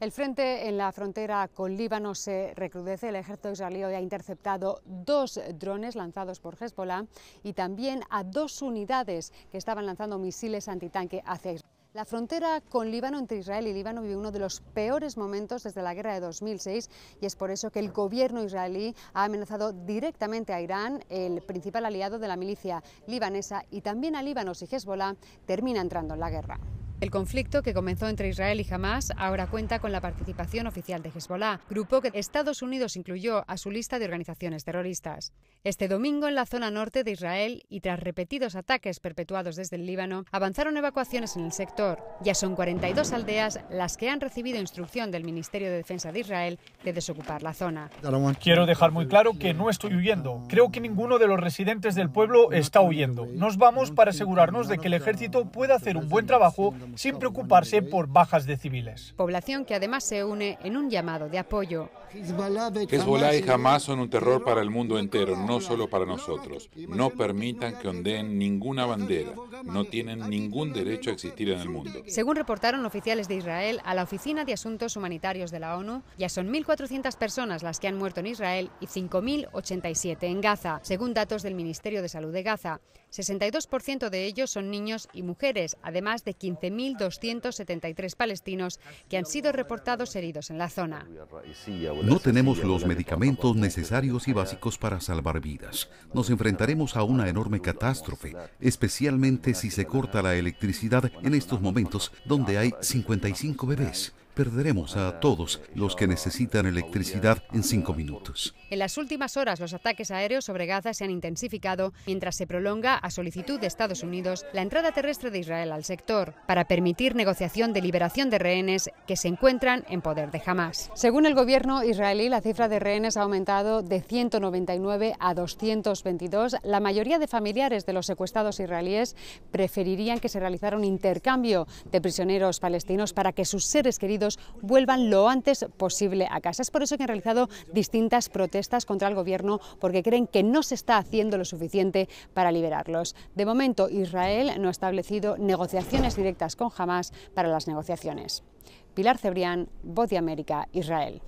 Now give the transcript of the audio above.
El frente en la frontera con Líbano se recrudece. El ejército israelí ha interceptado dos drones lanzados por Hezbollah y también a dos unidades que estaban lanzando misiles antitanque hacia Israel. La frontera con Líbano, entre Israel y Líbano, vive uno de los peores momentos desde la guerra de 2006 y es por eso que el gobierno israelí ha amenazado directamente a Irán, el principal aliado de la milicia libanesa, y también a Líbano si Hezbollah termina entrando en la guerra. El conflicto que comenzó entre Israel y Hamas ahora cuenta con la participación oficial de Hezbollah, grupo que Estados Unidos incluyó a su lista de organizaciones terroristas. Este domingo, en la zona norte de Israel y tras repetidos ataques perpetuados desde el Líbano, avanzaron evacuaciones en el sector. Ya son 42 aldeas las que han recibido instrucción del Ministerio de Defensa de Israel de desocupar la zona. Quiero dejar muy claro que no estoy huyendo. Creo que ninguno de los residentes del pueblo está huyendo. Nos vamos para asegurarnos de que el ejército pueda hacer un buen trabajo sin preocuparse ¿eh? por bajas de civiles. Población que además se une en un llamado de apoyo. Hezbollah y Hamas son un terror para el mundo entero, no solo para nosotros. No permitan que ondeen ninguna bandera no tienen ningún derecho a existir en el mundo. Según reportaron oficiales de Israel a la Oficina de Asuntos Humanitarios de la ONU, ya son 1.400 personas las que han muerto en Israel y 5.087 en Gaza, según datos del Ministerio de Salud de Gaza. 62% de ellos son niños y mujeres, además de 15.273 palestinos que han sido reportados heridos en la zona. No tenemos los medicamentos necesarios y básicos para salvar vidas. Nos enfrentaremos a una enorme catástrofe, especialmente si se corta la electricidad en estos momentos donde hay 55 bebés. Perderemos a todos los que necesitan electricidad en cinco minutos. En las últimas horas, los ataques aéreos sobre Gaza se han intensificado mientras se prolonga, a solicitud de Estados Unidos, la entrada terrestre de Israel al sector para permitir negociación de liberación de rehenes que se encuentran en poder de Hamas. Según el gobierno israelí, la cifra de rehenes ha aumentado de 199 a 222. La mayoría de familiares de los secuestrados israelíes preferirían que se realizara un intercambio de prisioneros palestinos para que sus seres queridos vuelvan lo antes posible a casa. Es por eso que han realizado distintas protestas contra el gobierno porque creen que no se está haciendo lo suficiente para liberarlos. De momento, Israel no ha establecido negociaciones directas con Hamas para las negociaciones. Pilar Cebrián, Voz de América, Israel.